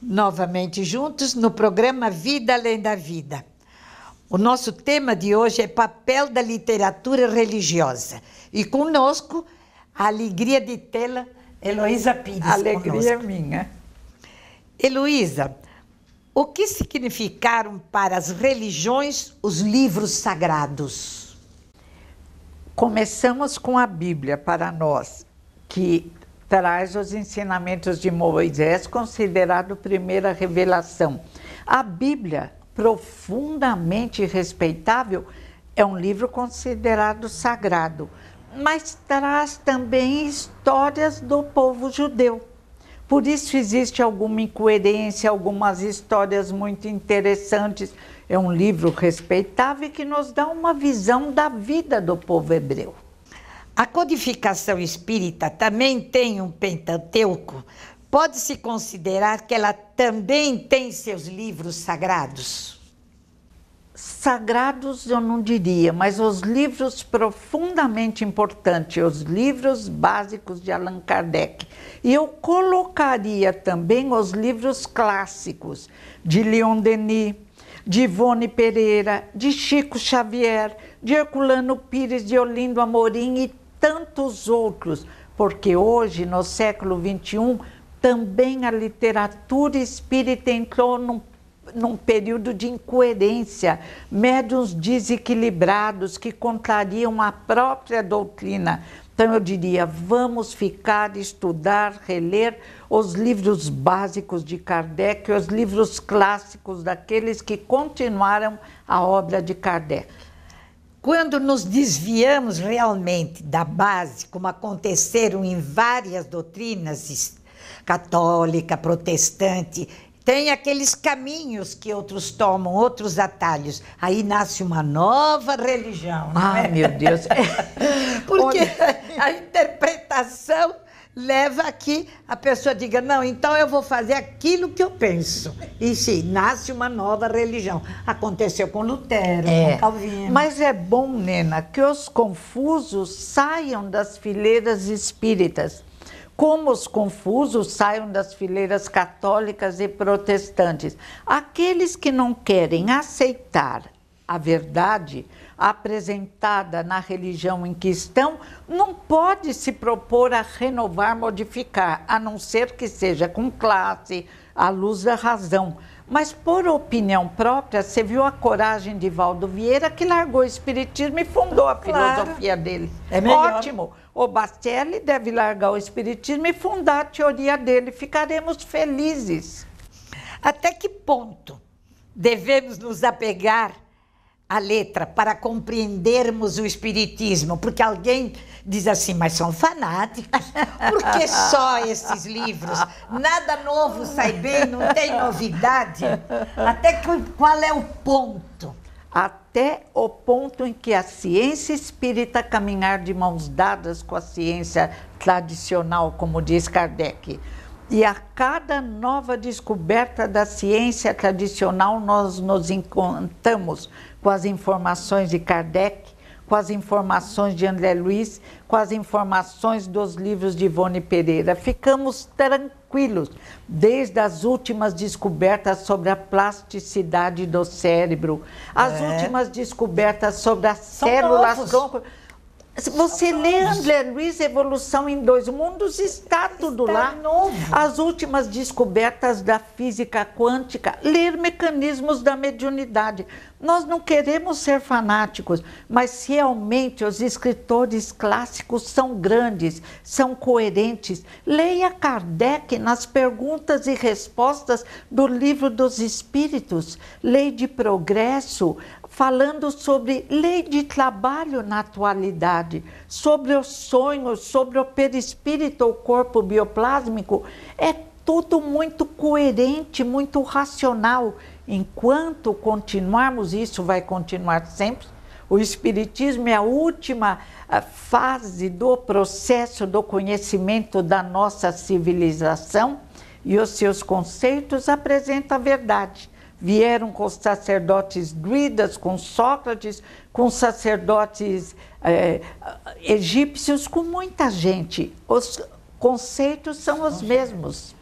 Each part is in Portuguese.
novamente juntos no programa Vida Além da Vida. O nosso tema de hoje é papel da literatura religiosa. E conosco, a alegria de tê-la, Heloísa Pires. Alegria é conosco. minha. Heloísa, o que significaram para as religiões os livros sagrados? Começamos com a Bíblia para nós, que traz os ensinamentos de Moisés, considerado primeira revelação. A Bíblia, profundamente respeitável, é um livro considerado sagrado, mas traz também histórias do povo judeu. Por isso existe alguma incoerência, algumas histórias muito interessantes. É um livro respeitável que nos dá uma visão da vida do povo hebreu. A codificação espírita também tem um Pentateuco. Pode-se considerar que ela também tem seus livros sagrados? Sagrados eu não diria, mas os livros profundamente importantes, os livros básicos de Allan Kardec. E eu colocaria também os livros clássicos de Leon Denis, de Ivone Pereira, de Chico Xavier, de Herculano Pires, de Olindo Amorim e tantos outros, porque hoje, no século XXI, também a literatura espírita entrou num, num período de incoerência, médiuns desequilibrados que contrariam a própria doutrina. Então eu diria, vamos ficar, estudar, reler os livros básicos de Kardec, os livros clássicos daqueles que continuaram a obra de Kardec. Quando nos desviamos realmente da base, como aconteceram em várias doutrinas católica, protestante, tem aqueles caminhos que outros tomam, outros atalhos. Aí nasce uma nova religião. ah, é? meu Deus! Porque a interpretação leva aqui que a pessoa diga: não, então eu vou fazer aquilo que eu penso. E sim, nasce uma nova religião. Aconteceu com Lutero, é. com Calvino. Mas é bom, Nena, que os confusos saiam das fileiras espíritas. Como os confusos saiam das fileiras católicas e protestantes. Aqueles que não querem aceitar a verdade apresentada na religião em que estão, não pode se propor a renovar, modificar, a não ser que seja com classe, à luz da razão. Mas por opinião própria, você viu a coragem de Valdo Vieira que largou o espiritismo e fundou a claro. filosofia dele. É melhor. Ótimo. O Bastelli deve largar o espiritismo e fundar a teoria dele. Ficaremos felizes. Até que ponto devemos nos apegar a letra para compreendermos o espiritismo, porque alguém diz assim, mas são fanáticos, porque só esses livros, nada novo sai bem, não tem novidade. Até que, qual é o ponto? Até o ponto em que a ciência espírita caminhar de mãos dadas com a ciência tradicional, como diz Kardec. E a cada nova descoberta da ciência tradicional, nós nos encontramos com as informações de Kardec, com as informações de André Luiz, com as informações dos livros de Ivone Pereira. Ficamos tranquilos desde as últimas descobertas sobre a plasticidade do cérebro, as é. últimas descobertas sobre as São células novos. Você tá lê André Luiz, Evolução em Dois Mundos, está tudo está lá. Novo. As últimas descobertas da física quântica, ler mecanismos da mediunidade. Nós não queremos ser fanáticos, mas realmente os escritores clássicos são grandes, são coerentes. Leia Kardec nas perguntas e respostas do Livro dos Espíritos, Lei de Progresso, falando sobre lei de trabalho na atualidade, sobre os sonhos, sobre o perispírito, o corpo bioplásmico, é tudo muito coerente, muito racional. Enquanto continuarmos, isso vai continuar sempre. O Espiritismo é a última ah, fase do processo do conhecimento da nossa civilização e os seus conceitos apresentam a verdade vieram com os sacerdotes druidas, com Sócrates, com sacerdotes é, egípcios, com muita gente. Os conceitos são os mesmos.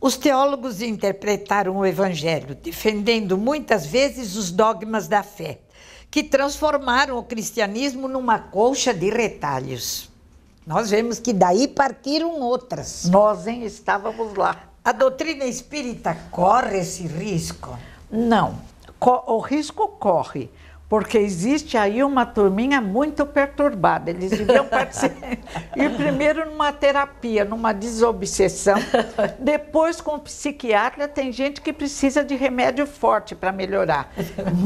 Os teólogos interpretaram o Evangelho, defendendo muitas vezes os dogmas da fé, que transformaram o cristianismo numa colcha de retalhos. Nós vemos que daí partiram outras. Nós, hein, estávamos lá. A doutrina espírita corre esse risco? Não. O risco corre, porque existe aí uma turminha muito perturbada. Eles deviam participar. ir primeiro numa terapia, numa desobsessão. Depois, com o psiquiatra, tem gente que precisa de remédio forte para melhorar.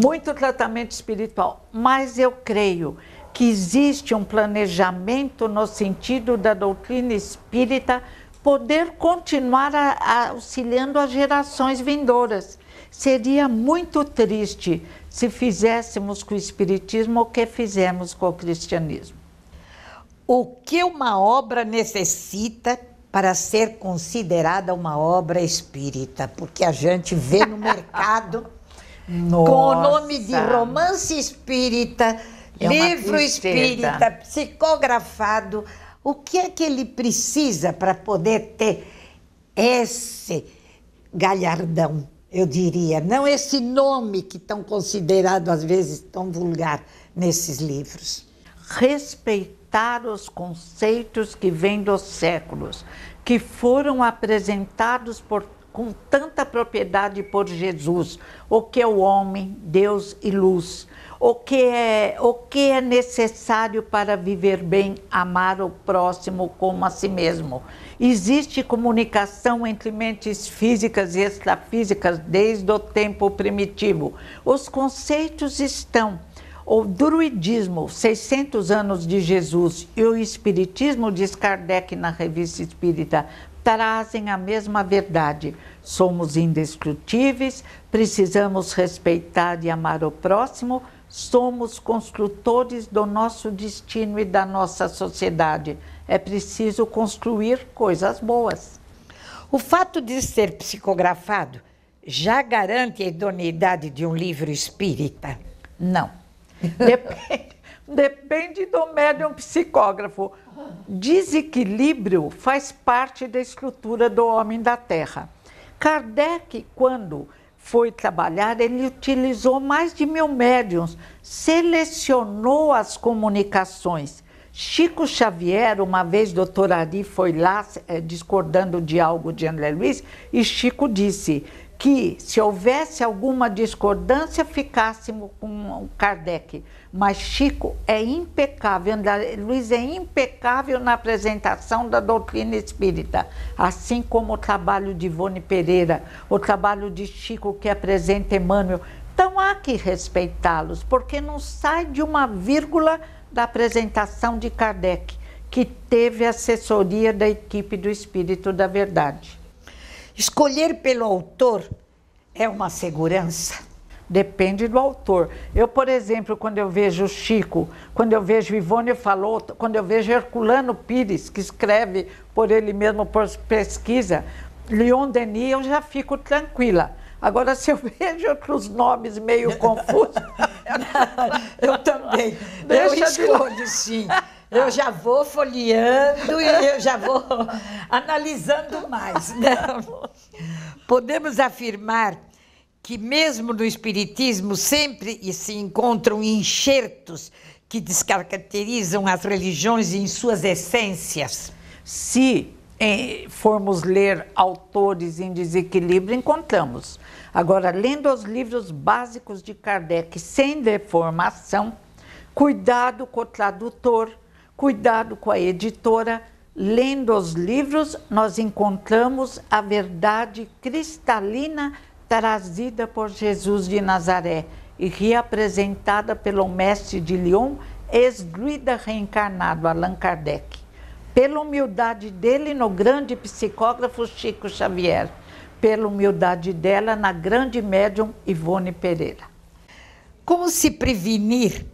Muito tratamento espiritual. Mas eu creio que existe um planejamento no sentido da doutrina espírita poder continuar a, a, auxiliando as gerações vindouras. Seria muito triste se fizéssemos com o Espiritismo o que fizemos com o cristianismo. O que uma obra necessita para ser considerada uma obra espírita? Porque a gente vê no mercado, com o nome de romance espírita, é livro tristeza. espírita, psicografado, o que é que ele precisa para poder ter esse galhardão, eu diria, não esse nome que tão considerado às vezes tão vulgar nesses livros? Respeitar os conceitos que vêm dos séculos, que foram apresentados por com tanta propriedade por Jesus, o que é o homem, Deus e luz o que é, o que é necessário para viver bem, amar o próximo como a si mesmo. Existe comunicação entre mentes físicas e extrafísicas desde o tempo primitivo. Os conceitos estão. O druidismo, 600 anos de Jesus, e o espiritismo de Kardec na Revista Espírita trazem a mesma verdade. Somos indestrutíveis, precisamos respeitar e amar o próximo Somos construtores do nosso destino e da nossa sociedade. É preciso construir coisas boas. O fato de ser psicografado já garante a idoneidade de um livro espírita? Não. Depende, depende do médium psicógrafo. Desequilíbrio faz parte da estrutura do homem da Terra. Kardec, quando foi trabalhar, ele utilizou mais de mil médiums, selecionou as comunicações. Chico Xavier, uma vez, doutor Ari foi lá é, discordando de algo de André Luiz, e Chico disse: que se houvesse alguma discordância ficássemos com Kardec, mas Chico é impecável, André Luiz é impecável na apresentação da doutrina espírita, assim como o trabalho de Ivone Pereira, o trabalho de Chico que apresenta Emmanuel. Então há que respeitá-los, porque não sai de uma vírgula da apresentação de Kardec, que teve assessoria da equipe do Espírito da Verdade. Escolher pelo autor é uma segurança. Depende do autor. Eu, por exemplo, quando eu vejo o Chico, quando eu vejo Ivone Falou, quando eu vejo Herculano Pires, que escreve por ele mesmo, por pesquisa, Leon Denis, eu já fico tranquila. Agora, se eu vejo outros nomes meio confusos, eu também. Deixa eu escolho, de... sim. Eu já vou folheando e eu já vou analisando mais. Né, Podemos afirmar que mesmo no espiritismo sempre se encontram enxertos que descaracterizam as religiões em suas essências. Se eh, formos ler autores em desequilíbrio, encontramos. Agora, lendo os livros básicos de Kardec sem deformação, cuidado com o tradutor Cuidado com a editora. Lendo os livros, nós encontramos a verdade cristalina trazida por Jesus de Nazaré e reapresentada pelo mestre de Lyon, ex reencarnado Allan Kardec. Pela humildade dele no grande psicógrafo Chico Xavier, pela humildade dela na grande médium Ivone Pereira. Como se prevenir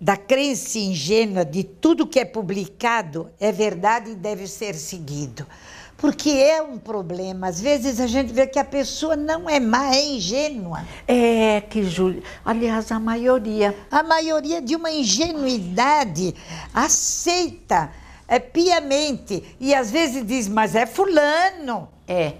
da crença ingênua de tudo que é publicado é verdade e deve ser seguido. Porque é um problema. Às vezes a gente vê que a pessoa não é má, é ingênua. É, que Júlia. Aliás, a maioria. A maioria de uma ingenuidade aceita é, piamente. E às vezes diz, mas é fulano. É.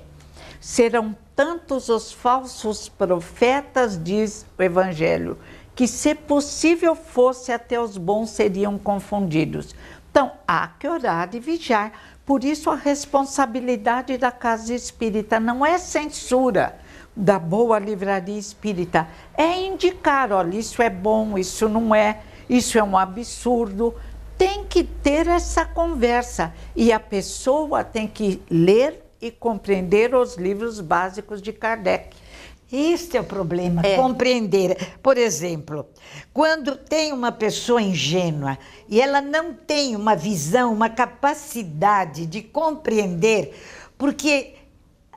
Serão tantos os falsos profetas, diz o Evangelho que se possível fosse até os bons seriam confundidos. Então, há que orar e vigiar. Por isso, a responsabilidade da casa espírita não é censura da boa livraria espírita, é indicar: olha, isso é bom, isso não é, isso é um absurdo. Tem que ter essa conversa e a pessoa tem que ler e compreender os livros básicos de Kardec. Este é o problema, é. compreender. Por exemplo, quando tem uma pessoa ingênua e ela não tem uma visão, uma capacidade de compreender, porque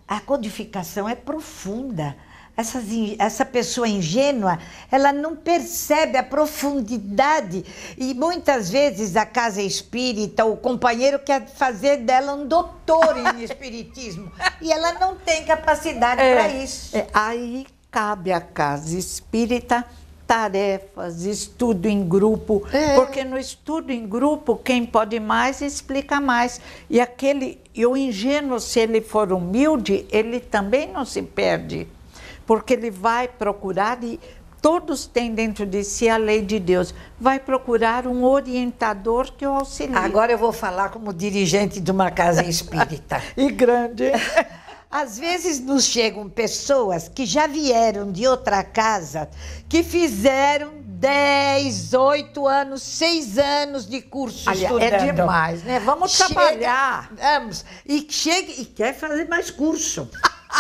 a codificação é profunda essas, essa pessoa ingênua, ela não percebe a profundidade e muitas vezes a casa espírita, o companheiro quer fazer dela um doutor em espiritismo e ela não tem capacidade é, para isso. É, aí cabe à casa espírita tarefas, estudo em grupo, é. porque no estudo em grupo quem pode mais explica mais. E aquele, e o ingênuo, se ele for humilde, ele também não se perde porque ele vai procurar e todos têm dentro de si a lei de Deus. Vai procurar um orientador que o auxilie. Agora eu vou falar como dirigente de uma casa espírita. e grande. Às vezes nos chegam pessoas que já vieram de outra casa, que fizeram 10, 8 anos, 6 anos de curso Aliás, é estudando. É demais, né? Vamos chega, trabalhar. Vamos. E, chega, e quer fazer mais curso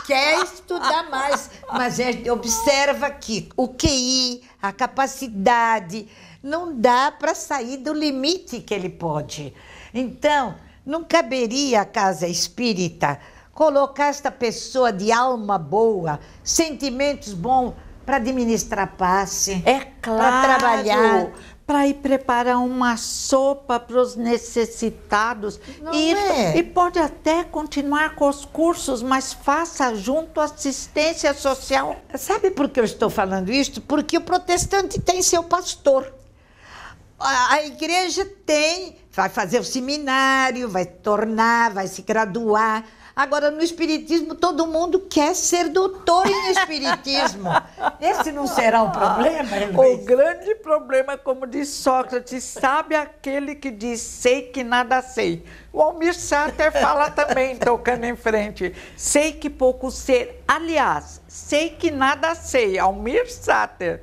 quer estudar mais, mas é, observa que o QI, a capacidade, não dá para sair do limite que ele pode. Então, não caberia a casa espírita colocar esta pessoa de alma boa, sentimentos bons para administrar passe, é claro, para trabalhar, para ir preparar uma sopa para os necessitados. Não e, é. e pode até continuar com os cursos, mas faça junto assistência social. Sabe por que eu estou falando isso? Porque o protestante tem seu pastor. A, a igreja tem, vai fazer o seminário, vai tornar, vai se graduar Agora, no espiritismo, todo mundo quer ser doutor em espiritismo. Esse não será um problema, O grande problema, como diz Sócrates, sabe aquele que diz sei que nada sei. O Almir Sater fala também, tocando em frente. Sei que pouco ser. Aliás, sei que nada sei. Almir Sater.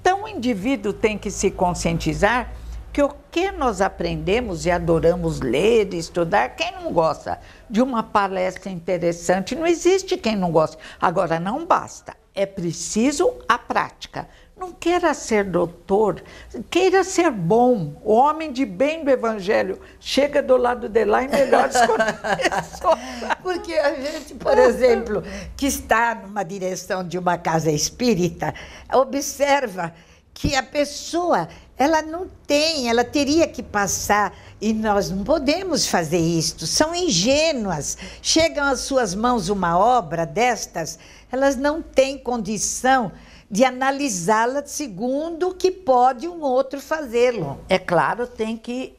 Então, o indivíduo tem que se conscientizar que o que nós aprendemos e adoramos ler, estudar, quem não gosta de uma palestra interessante, não existe quem não gosta. Agora, não basta, é preciso a prática. Não queira ser doutor, queira ser bom. O homem de bem do evangelho chega do lado de lá e melhor Porque a gente, por exemplo, que está numa direção de uma casa espírita, observa que a pessoa ela não tem, ela teria que passar e nós não podemos fazer isto. São ingênuas. Chegam às suas mãos uma obra destas, elas não têm condição de analisá-la segundo o que pode um outro fazê-lo. É claro, tem que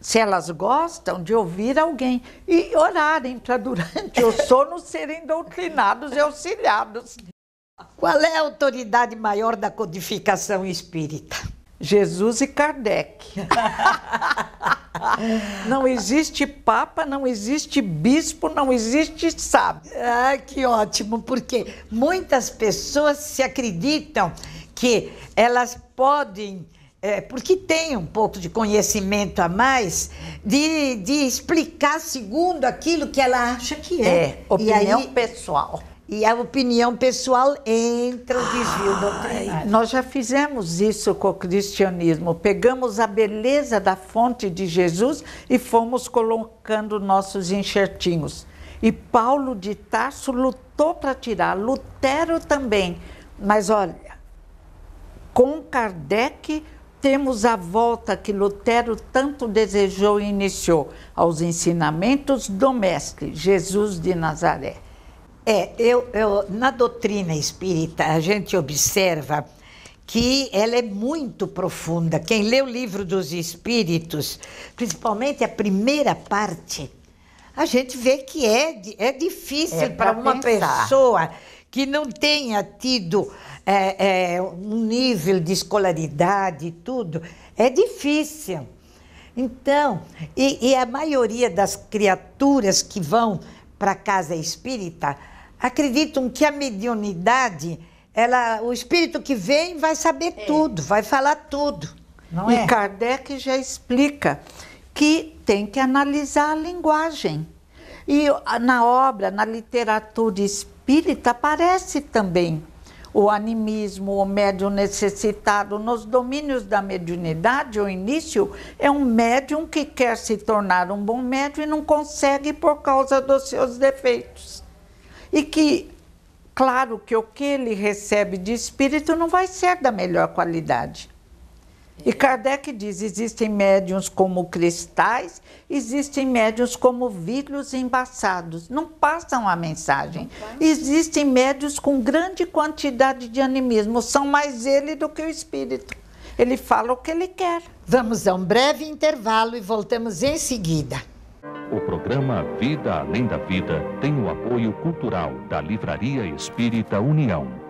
se elas gostam de ouvir alguém e orarem para durante o sono serem doutrinados e auxiliados. Qual é a autoridade maior da codificação espírita? Jesus e Kardec. não existe papa, não existe bispo, não existe sábio. Ah, que ótimo, porque muitas pessoas se acreditam que elas podem, é, porque têm um pouco de conhecimento a mais, de, de explicar segundo aquilo que ela acha que é. É, opinião aí, pessoal. E a opinião pessoal entra o desvio doutrinário. Nós já fizemos isso com o cristianismo. Pegamos a beleza da fonte de Jesus e fomos colocando nossos enxertinhos. E Paulo de Tarso lutou para tirar, Lutero também. Mas olha, com Kardec temos a volta que Lutero tanto desejou e iniciou aos ensinamentos do Mestre, Jesus de Nazaré. É, eu, eu, na doutrina espírita, a gente observa que ela é muito profunda. Quem lê o livro dos Espíritos, principalmente a primeira parte, a gente vê que é, é difícil é para uma pensar. pessoa que não tenha tido é, é, um nível de escolaridade e tudo. É difícil. Então, e, e a maioria das criaturas que vão para a casa espírita, acreditam que a mediunidade, ela, o espírito que vem vai saber é. tudo, vai falar tudo. Não e é? Kardec já explica que tem que analisar a linguagem. E na obra, na literatura espírita, aparece também o animismo, o médium necessitado. Nos domínios da mediunidade, o início é um médium que quer se tornar um bom médium e não consegue por causa dos seus defeitos. E que, claro, que o que ele recebe de espírito não vai ser da melhor qualidade. E Kardec diz: existem médiums como cristais, existem médiums como vidros embaçados. Não passam a mensagem. Existem médiums com grande quantidade de animismo, são mais ele do que o espírito. Ele fala o que ele quer. Vamos a um breve intervalo e voltamos em seguida. O programa Vida Além da Vida tem o apoio cultural da Livraria Espírita União.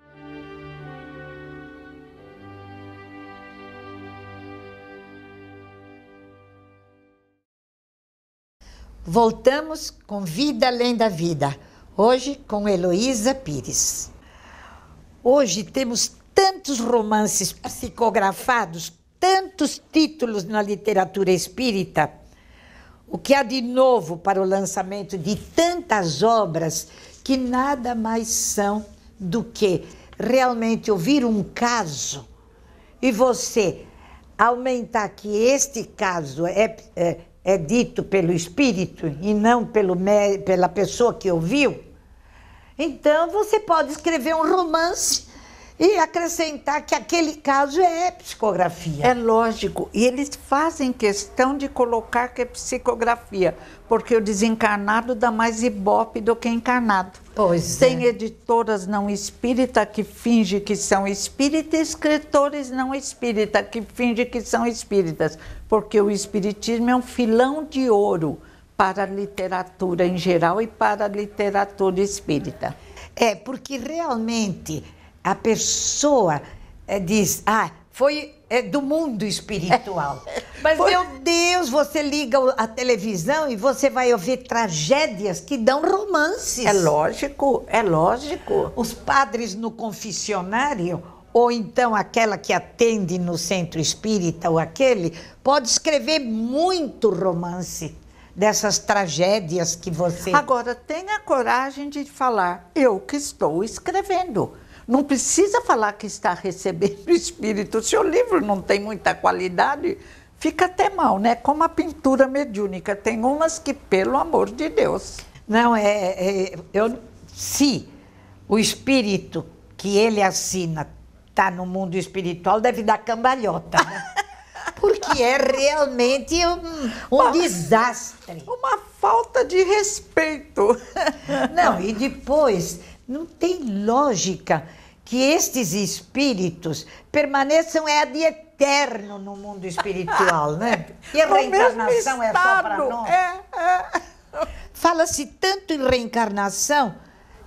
Voltamos com Vida Além da Vida, hoje com Heloísa Pires. Hoje temos tantos romances psicografados, tantos títulos na literatura espírita. O que há de novo para o lançamento de tantas obras que nada mais são do que realmente ouvir um caso e você aumentar que este caso é, é é dito pelo espírito e não pelo, pela pessoa que ouviu, então você pode escrever um romance e acrescentar que aquele caso é psicografia. É lógico. E eles fazem questão de colocar que é psicografia, porque o desencarnado dá mais ibope do que encarnado. Pois Tem é. editoras não espírita que finge que são espíritas, e escritores não espírita que finge que são espíritas, porque o espiritismo é um filão de ouro para a literatura em geral e para a literatura espírita. É, porque realmente a pessoa é, diz, ah, foi é, do mundo espiritual. Mas, foi... meu Deus, você liga a televisão e você vai ouvir tragédias que dão romances. É lógico, é lógico. Os padres no confessionário ou então aquela que atende no centro espírita ou aquele, pode escrever muito romance dessas tragédias que você. Agora, tenha coragem de falar, eu que estou escrevendo. Não precisa falar que está recebendo o espírito. O livro não tem muita qualidade, fica até mal, né? Como a pintura mediúnica. Tem umas que, pelo amor de Deus. Não, é. é eu, se o espírito que ele assina está no mundo espiritual, deve dar cambalhota, né? porque é realmente um, um desastre. Uma falta de respeito. Não, e depois não tem lógica que estes espíritos permaneçam é de eterno no mundo espiritual, né? E a reencarnação é só para nós. É, é. Fala-se tanto em reencarnação,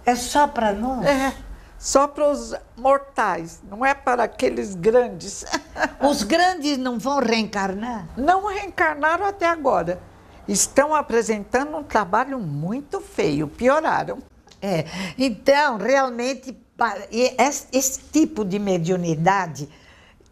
é só para nós. É. Só para os mortais, não é para aqueles grandes. Os grandes não vão reencarnar? Não reencarnaram até agora. Estão apresentando um trabalho muito feio, pioraram. É. Então, realmente, esse tipo de mediunidade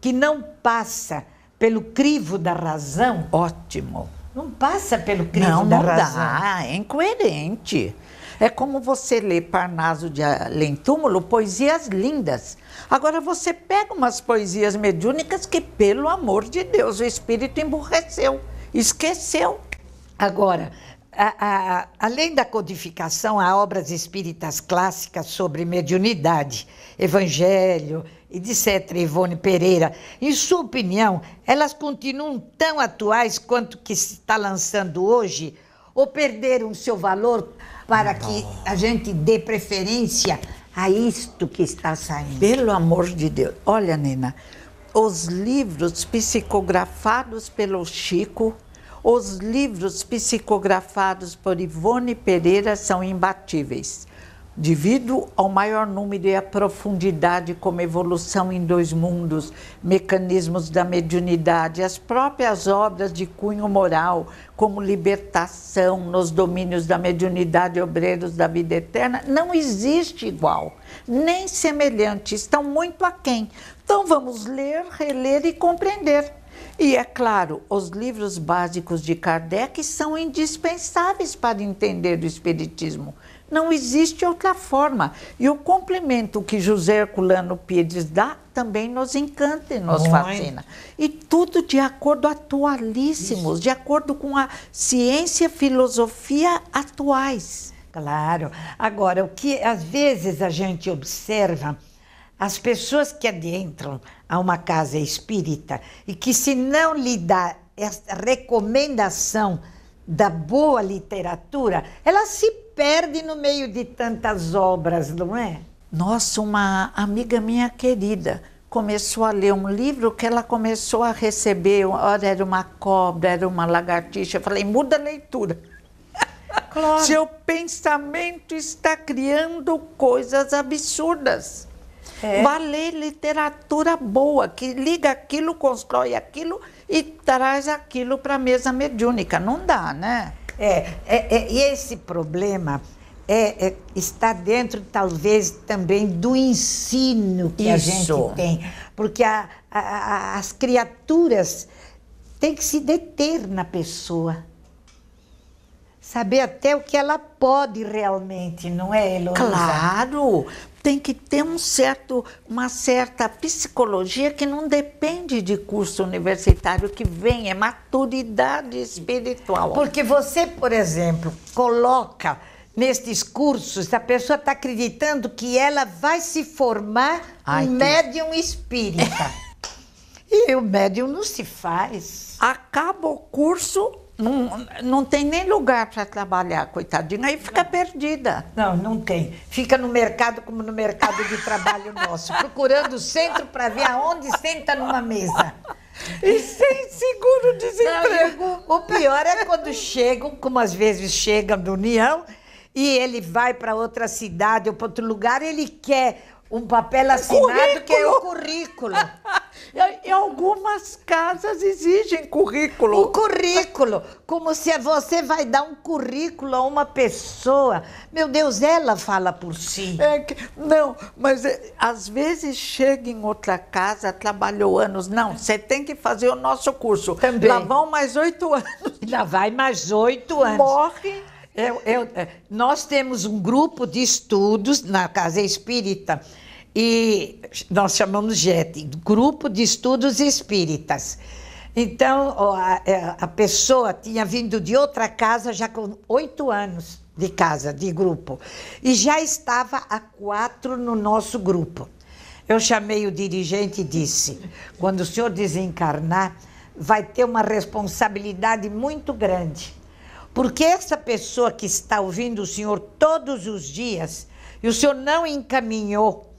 que não passa pelo crivo da razão. Ótimo. Não passa pelo crivo não, da não razão. Dá. É incoerente. É como você lê Parnaso de Além-Túmulo, poesias lindas. Agora você pega umas poesias mediúnicas que, pelo amor de Deus, o espírito emburreceu, esqueceu. Agora, a, a, além da codificação, há obras espíritas clássicas sobre mediunidade, evangelho, etc. Ivone Pereira. Em sua opinião, elas continuam tão atuais quanto que se está lançando hoje? Ou perderam seu valor para que a gente dê preferência a isto que está saindo? Pelo amor de Deus. Olha, Nina, os livros psicografados pelo Chico os livros psicografados por Ivone Pereira são imbatíveis. Devido ao maior número e à profundidade como evolução em dois mundos, mecanismos da mediunidade, as próprias obras de cunho moral, como libertação nos domínios da mediunidade, obreiros da vida eterna, não existe igual, nem semelhante, estão muito aquém. Então vamos ler, reler e compreender. E é claro, os livros básicos de Kardec são indispensáveis para entender o Espiritismo. Não existe outra forma. E o complemento que José Herculano Pires dá também nos encanta e nos Muito. fascina. E tudo de acordo atualíssimos, Isso. de acordo com a ciência e filosofia atuais. Claro. Agora, o que às vezes a gente observa as pessoas que adentram a uma casa espírita e que, se não lhe dá essa recomendação da boa literatura, ela se perde no meio de tantas obras, não é? Nossa, uma amiga minha querida começou a ler um livro que ela começou a receber, ora era uma cobra, era uma lagartixa. Eu falei, muda a leitura. Claro. Seu pensamento está criando coisas absurdas. É. Vá ler literatura boa, que liga aquilo, constrói aquilo e traz aquilo para a mesa mediúnica. Não dá, né? É, é, é e esse problema é, é, está dentro, talvez, também do ensino que Isso. a gente tem. Porque a, a, a, as criaturas têm que se deter na pessoa. Saber até o que ela pode realmente, não é, Heloísa? Claro, tem que ter um certo, uma certa psicologia que não depende de curso universitário que vem, é maturidade espiritual. Porque você, por exemplo, coloca nestes cursos, a pessoa está acreditando que ela vai se formar Ai, um que... médium espírita. e o médium não se faz. Acaba o curso, não, não tem nem lugar para trabalhar, coitadinha, aí fica não. perdida. Não, não tem. Fica no mercado como no mercado de trabalho nosso, procurando o centro para ver aonde senta numa mesa. E sem seguro-desemprego. O pior é quando chegam, como às vezes chegam do União, e ele vai para outra cidade ou para outro lugar, ele quer um papel assinado currículo. que é o currículo. e algumas casas exigem currículo. O currículo, como se você vai dar um currículo a uma pessoa. Meu Deus, ela fala por si. É que, não, mas é, às vezes chega em outra casa, trabalhou anos. Não, você tem que fazer o nosso curso. Também. Lá vão mais oito anos. Lá vai mais oito anos. Morre. Eu, eu, é, nós temos um grupo de estudos na Casa Espírita e nós chamamos GET, Grupo de Estudos Espíritas. Então, a, é, a pessoa tinha vindo de outra casa já com oito anos de casa, de grupo, e já estava a quatro no nosso grupo. Eu chamei o dirigente e disse: quando o senhor desencarnar, vai ter uma responsabilidade muito grande. Porque essa pessoa que está ouvindo o senhor todos os dias e o senhor não encaminhou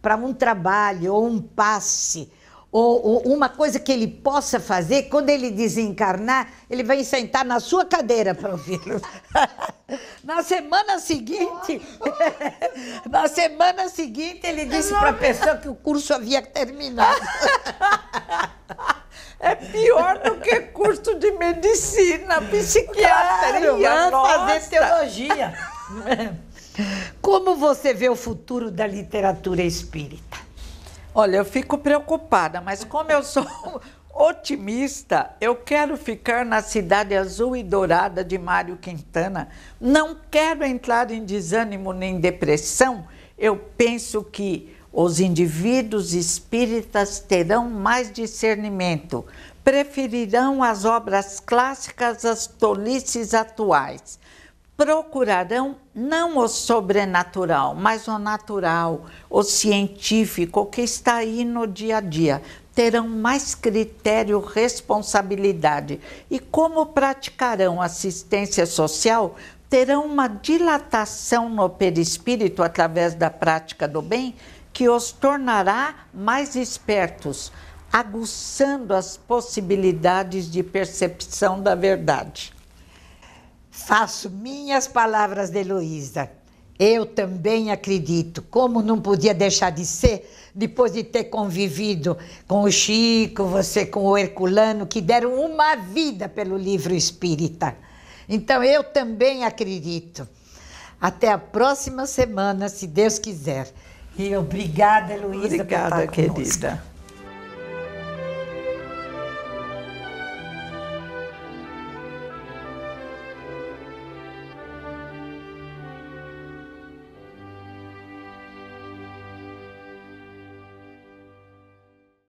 para um trabalho ou um passe ou, ou, uma coisa que ele possa fazer, quando ele desencarnar, ele vai sentar na sua cadeira para ouvi-lo. na semana seguinte, na semana seguinte ele disse para a pessoa que o curso havia terminado. É pior do que curso de medicina, psiquiatra claro, fazer teologia. Como você vê o futuro da literatura espírita? Olha, eu fico preocupada, mas como eu sou otimista, eu quero ficar na cidade azul e dourada de Mário Quintana. Não quero entrar em desânimo nem depressão. Eu penso que os indivíduos espíritas terão mais discernimento, preferirão as obras clássicas às tolices atuais procurarão não o sobrenatural, mas o natural, o científico, o que está aí no dia a dia. Terão mais critério, responsabilidade. E como praticarão assistência social, terão uma dilatação no perispírito através da prática do bem que os tornará mais espertos, aguçando as possibilidades de percepção da verdade. Faço minhas palavras de Heloísa. Eu também acredito, como não podia deixar de ser, depois de ter convivido com o Chico, você com o Herculano, que deram uma vida pelo livro espírita. Então eu também acredito. Até a próxima semana, se Deus quiser. E obrigada, Heloísa. Obrigada, querida.